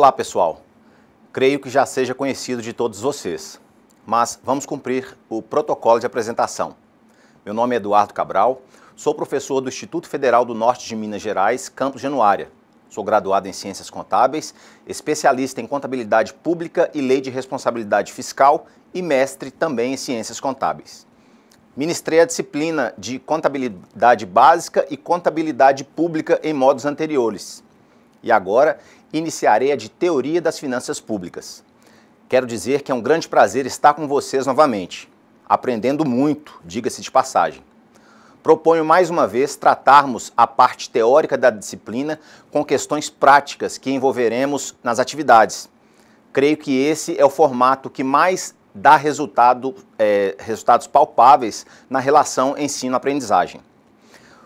Olá, pessoal. Creio que já seja conhecido de todos vocês, mas vamos cumprir o protocolo de apresentação. Meu nome é Eduardo Cabral, sou professor do Instituto Federal do Norte de Minas Gerais, Campus Januária. Sou graduado em Ciências Contábeis, especialista em Contabilidade Pública e Lei de Responsabilidade Fiscal e mestre também em Ciências Contábeis. Ministrei a disciplina de Contabilidade Básica e Contabilidade Pública em modos anteriores. E agora iniciarei a de Teoria das Finanças Públicas. Quero dizer que é um grande prazer estar com vocês novamente, aprendendo muito, diga-se de passagem. Proponho mais uma vez tratarmos a parte teórica da disciplina com questões práticas que envolveremos nas atividades. Creio que esse é o formato que mais dá resultado, é, resultados palpáveis na relação ensino-aprendizagem.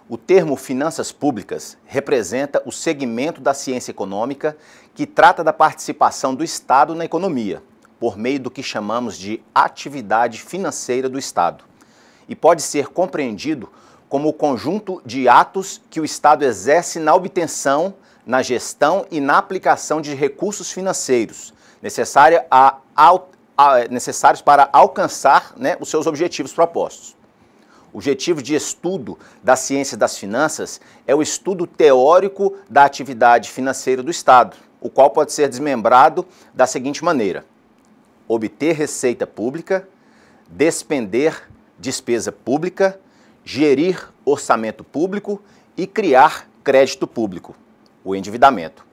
O termo finanças públicas representa o segmento da ciência econômica que trata da participação do Estado na economia, por meio do que chamamos de atividade financeira do Estado, e pode ser compreendido como o conjunto de atos que o Estado exerce na obtenção, na gestão e na aplicação de recursos financeiros a, a necessários para alcançar né, os seus objetivos propostos objetivo de estudo da ciência das finanças é o estudo teórico da atividade financeira do Estado, o qual pode ser desmembrado da seguinte maneira: obter receita pública, despender despesa pública, gerir orçamento público e criar crédito público, o endividamento.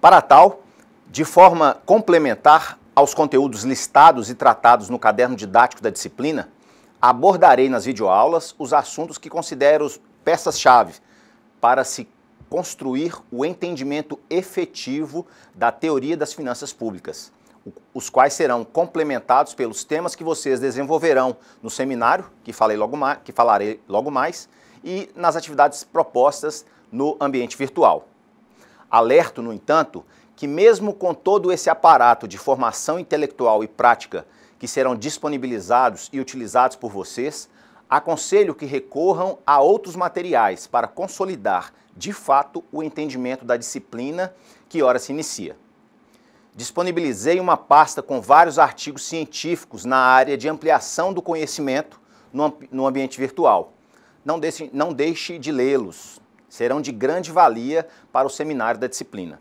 Para tal, de forma complementar aos conteúdos listados e tratados no caderno didático da disciplina, Abordarei nas videoaulas os assuntos que considero peças-chave para se construir o entendimento efetivo da teoria das finanças públicas, os quais serão complementados pelos temas que vocês desenvolverão no seminário, que, falei logo mais, que falarei logo mais, e nas atividades propostas no ambiente virtual. Alerto, no entanto, que mesmo com todo esse aparato de formação intelectual e prática que serão disponibilizados e utilizados por vocês, aconselho que recorram a outros materiais para consolidar de fato o entendimento da disciplina que ora se inicia. Disponibilizei uma pasta com vários artigos científicos na área de ampliação do conhecimento no, ambiente virtual. Não deixe, não deixe de lê-los, serão de grande valia para o seminário da disciplina.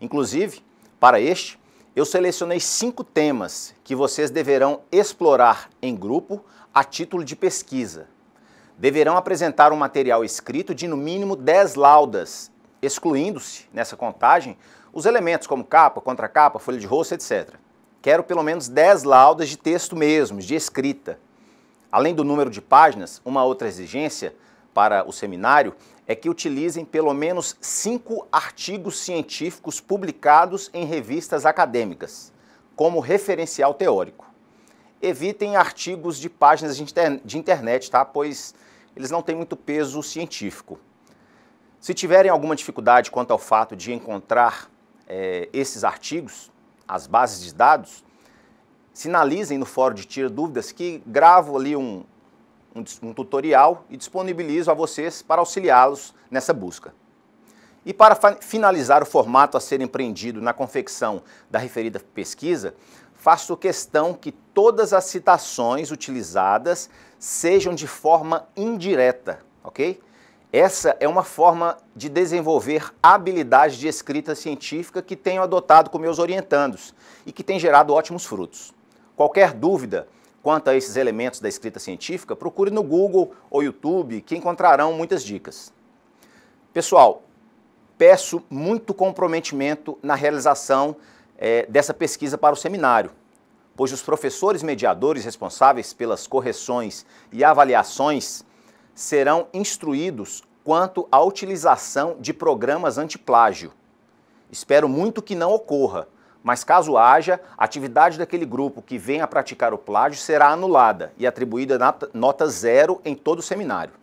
Inclusive, para este, eu selecionei cinco temas que vocês deverão explorar em grupo a título de pesquisa. Deverão apresentar um material escrito de no mínimo 10 laudas, excluindo-se, nessa contagem, os elementos como capa, contracapa, folha de rosto, etc. Quero pelo menos 10 laudas de texto mesmo, de escrita. Além do número de páginas, uma outra exigência para o seminário é que utilizem pelo menos cinco artigos científicos publicados em revistas acadêmicas como referencial teórico. Evitem artigos de páginas de, de internet, tá? pois eles não têm muito peso científico. Se tiverem alguma dificuldade quanto ao fato de encontrar é, esses artigos, as bases de dados, sinalizem no fórum de Tira Dúvidas que gravo ali um, um, um tutorial e disponibilizo a vocês para auxiliá-los nessa busca. E para finalizar o formato a ser empreendido na confecção da referida pesquisa, faço questão que todas as citações utilizadas sejam de forma indireta, ok? Essa é uma forma de desenvolver habilidade de escrita científica que tenho adotado com meus orientandos e que tem gerado ótimos frutos. Qualquer dúvida, Quanto a esses elementos da escrita científica, procure no Google ou YouTube que encontrarão muitas dicas. Pessoal, peço muito comprometimento na realização é, dessa pesquisa para o seminário, pois os professores mediadores responsáveis pelas correções e avaliações serão instruídos quanto à utilização de programas antiplágio. Espero muito que não ocorra, mas caso haja, a atividade daquele grupo que venha a praticar o plágio será anulada e atribuída nota zero em todo o seminário.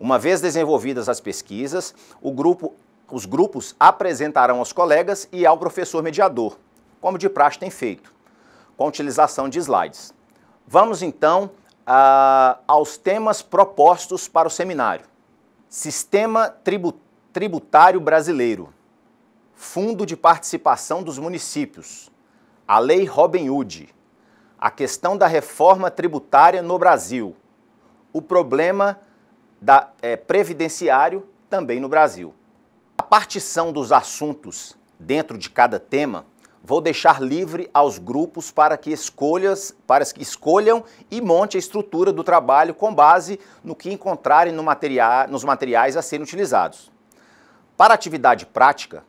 Uma vez desenvolvidas as pesquisas, grupo, os grupos apresentarão aos colegas e ao professor mediador, como de praxe tem feito, com utilização de slides. Vamos então aos temas propostos para o seminário. Sistema tributário brasileiro. Fundo de Participação dos Municípios, a Lei Robin Hood, a questão da reforma tributária no Brasil, o problema da, é, previdenciário também no Brasil. A partição dos assuntos dentro de cada tema vou deixar livre aos grupos para que escolhas, para que escolham e monte a estrutura do trabalho com base no que encontrarem no material, nos materiais a serem utilizados. Para a atividade prática,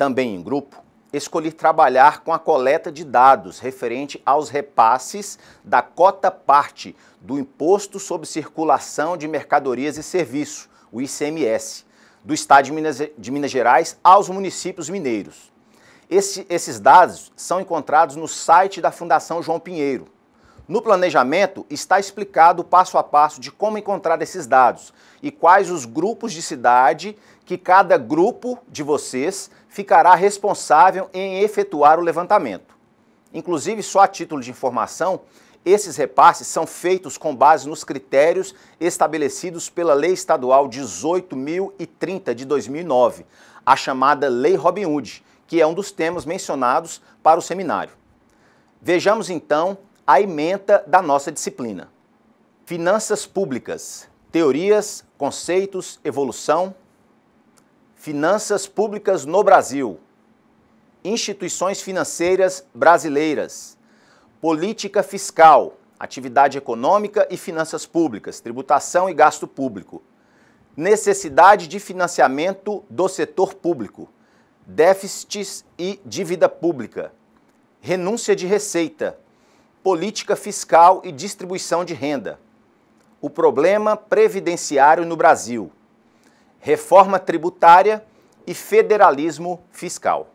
também em grupo, escolhi trabalhar com a coleta de dados referente aos repasses da cota parte do Imposto sobre Circulação de Mercadorias e Serviço, o ICMS, do Estado de Minas, de Minas Gerais aos municípios mineiros. Esse, esses dados são encontrados no site da Fundação João Pinheiro, no planejamento está explicado passo a passo de como encontrar esses dados e quais os grupos de cidade que cada grupo de vocês ficará responsável em efetuar o levantamento. Inclusive, só a título de informação, esses repasses são feitos com base nos critérios estabelecidos pela Lei Estadual 18.030 de 2009, a chamada Lei Robin Hood, que é um dos temas mencionados para o seminário. Vejamos então a ementa da nossa disciplina. Finanças públicas, teorias, conceitos, evolução. Finanças públicas no Brasil, instituições financeiras brasileiras, política fiscal, atividade econômica e finanças públicas, tributação e gasto público, necessidade de financiamento do setor público, déficits e dívida pública, renúncia de receita, política fiscal e distribuição de renda, o problema previdenciário no Brasil, reforma tributária e federalismo fiscal.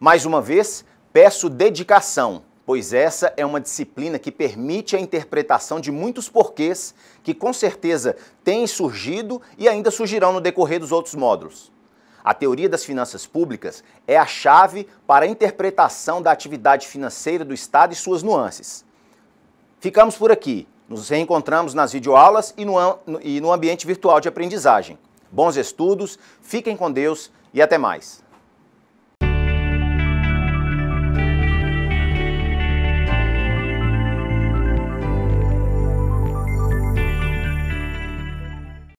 Mais uma vez, peço dedicação, pois essa é uma disciplina que permite a interpretação de muitos porquês que com certeza têm surgido e ainda surgirão no decorrer dos outros módulos. A teoria das finanças públicas é a chave para a interpretação da atividade financeira do Estado e suas nuances. Ficamos por aqui. Nos reencontramos nas videoaulas e no, e no ambiente virtual de aprendizagem. Bons estudos, fiquem com Deus e até mais.